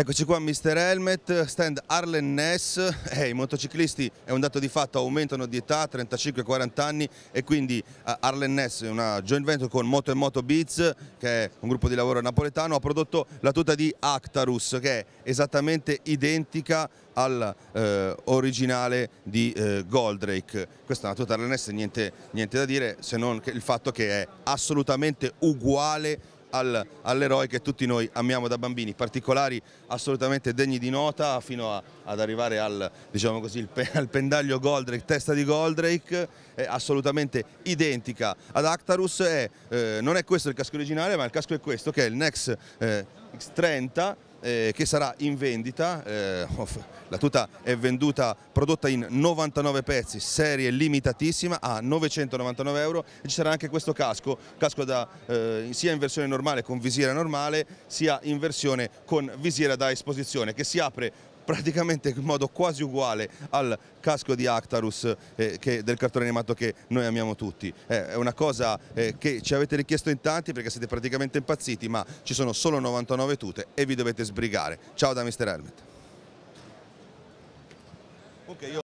Eccoci qua Mr. Helmet, stand Arlen Ness, eh, i motociclisti è un dato di fatto aumentano di età, 35-40 anni e quindi eh, Arlen Ness, una joint venture con Moto e Moto Beats che è un gruppo di lavoro napoletano, ha prodotto la tuta di Actarus che è esattamente identica all'originale eh, di eh, Goldrake. Questa è una tuta Arlen Ness, niente, niente da dire se non il fatto che è assolutamente uguale al, all'eroe che tutti noi amiamo da bambini, particolari assolutamente degni di nota fino a, ad arrivare al, diciamo così, al pendaglio Goldrake, testa di Goldrake, assolutamente identica ad Actarus, è, eh, non è questo il casco originale ma il casco è questo che è il Nex eh, X30 eh, che sarà in vendita, eh, la tuta è venduta, prodotta in 99 pezzi, serie limitatissima a 999 euro e ci sarà anche questo casco, casco da, eh, sia in versione normale con visiera normale sia in versione con visiera da esposizione che si apre praticamente in modo quasi uguale al casco di Actarus eh, che, del cartone animato che noi amiamo tutti. Eh, è una cosa eh, che ci avete richiesto in tanti perché siete praticamente impazziti, ma ci sono solo 99 tute e vi dovete sbrigare. Ciao da Mr. Helmet. Okay,